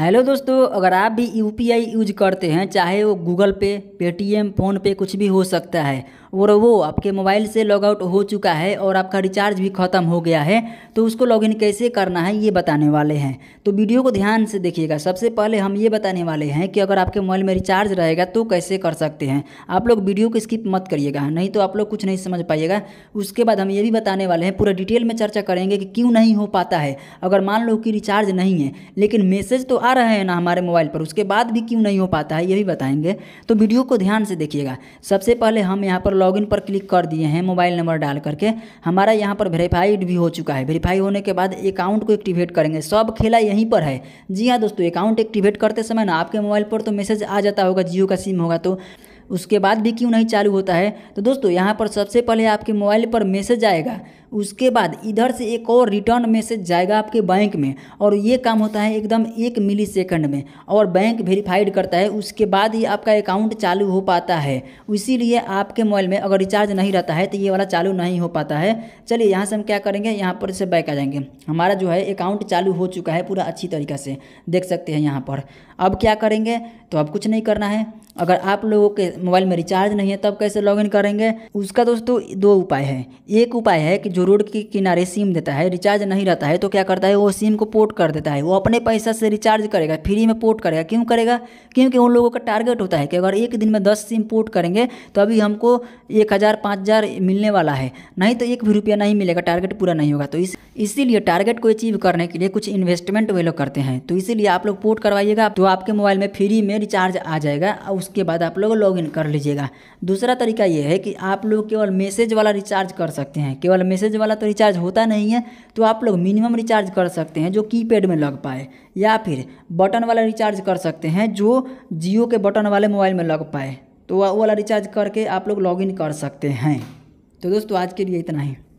hello दोस्तों अगर आप भी यू यूज करते हैं चाहे वो गूगल पे पेटीएम फ़ोनपे कुछ भी हो सकता है और वो आपके मोबाइल से लॉग आउट हो चुका है और आपका रिचार्ज भी ख़त्म हो गया है तो उसको लॉगिन कैसे करना है ये बताने वाले हैं तो वीडियो को ध्यान से देखिएगा सबसे पहले हम ये बताने वाले हैं कि अगर आपके मोबाइल में रिचार्ज रहेगा तो कैसे कर सकते हैं आप लोग वीडियो को स्किप मत करिएगा नहीं तो आप लोग कुछ नहीं समझ पाइएगा उसके बाद हम ये भी बताने वाले हैं पूरा डिटेल में चर्चा करेंगे कि क्यों नहीं हो पाता है अगर मान लो कि रिचार्ज नहीं है लेकिन मैसेज तो आ रहे हैं ना हमारे मोबाइल पर उसके बाद भी क्यों नहीं हो पाता है ये भी बताएंगे तो वीडियो को ध्यान से देखिएगा सबसे पहले हम यहाँ पर लॉगिन पर क्लिक कर दिए हैं मोबाइल नंबर डाल करके हमारा यहाँ पर वेरीफाइड भी हो चुका है वेरीफाई होने के बाद अकाउंट को एक्टिवेट करेंगे सब खेला यहीं पर है जी हाँ दोस्तों अकाउंट एक्टिवेट करते समय ना आपके मोबाइल पर तो मैसेज आ जाता होगा जियो का सिम होगा तो उसके बाद भी क्यों नहीं चालू होता है तो दोस्तों यहाँ पर सबसे पहले आपके मोबाइल पर मैसेज आएगा उसके बाद इधर से एक और रिटर्न मैसेज जाएगा आपके बैंक में और ये काम होता है एकदम एक मिली सेकेंड में और बैंक वेरीफाइड करता है उसके बाद ही आपका अकाउंट चालू हो पाता है इसीलिए आपके मोबाइल में अगर रिचार्ज नहीं रहता है तो ये वाला चालू नहीं हो पाता है चलिए यहाँ से हम क्या करेंगे यहाँ पर से बैक आ जाएंगे हमारा जो है अकाउंट चालू हो चुका है पूरा अच्छी तरीके से देख सकते हैं यहाँ पर अब क्या करेंगे तो अब कुछ नहीं करना है अगर आप लोगों के मोबाइल में रिचार्ज नहीं है तब कैसे लॉग इन करेंगे उसका दोस्तों दो उपाय है एक उपाय है कि जो रोड के किनारे सिम देता है रिचार्ज नहीं रहता है तो क्या करता है वो सिम को पोर्ट कर देता है वो अपने पैसा से रिचार्ज करेगा फ्री में पोर्ट करेगा क्यों करेगा क्योंकि उन लोगों का टारगेट होता है कि अगर एक दिन में दस सिम पोर्ट करेंगे तो अभी हमको एक हज़ार पाँच हज़ार मिलने वाला है नहीं तो एक भी रुपया नहीं मिलेगा टारगेट पूरा नहीं होगा तो इस इसीलिए टारगेट को अचीव करने के लिए कुछ इन्वेस्टमेंट वे लोग करते हैं तो इसीलिए आप लोग पोर्ट करवाइएगा तो आपके मोबाइल में फ्री में रिचार्ज आ जाएगा उसके बाद आप लोग लॉग इन कर लीजिएगा दूसरा तरीका ये है कि आप लोग केवल मैसेज वाला रिचार्ज कर सकते हैं केवल मैसेज वाला तो रिचार्ज होता नहीं है तो आप लोग मिनिमम रिचार्ज कर सकते हैं जो कीपैड में लग पाए या फिर बटन वाला रिचार्ज कर सकते हैं जो जियो के बटन वाले मोबाइल में लग पाए तो वह वाला रिचार्ज करके आप लोग लॉग कर सकते हैं तो दोस्तों आज के लिए इतना ही